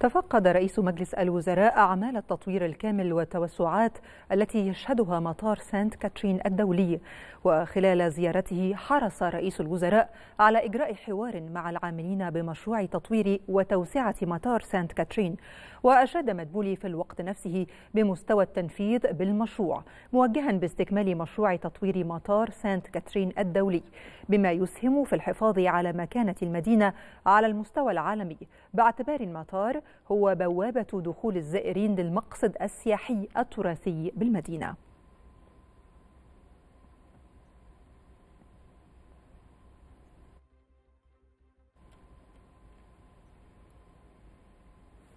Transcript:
تفقد رئيس مجلس الوزراء أعمال التطوير الكامل والتوسعات التي يشهدها مطار سانت كاترين الدولي وخلال زيارته حرص رئيس الوزراء على إجراء حوار مع العاملين بمشروع تطوير وتوسعة مطار سانت كاترين وأشاد مدبولي في الوقت نفسه بمستوى التنفيذ بالمشروع موجها باستكمال مشروع تطوير مطار سانت كاترين الدولي بما يسهم في الحفاظ على مكانة المدينة على المستوى العالمي باعتبار المطار هو بوابة دخول الزائرين للمقصد السياحي التراثي بالمدينة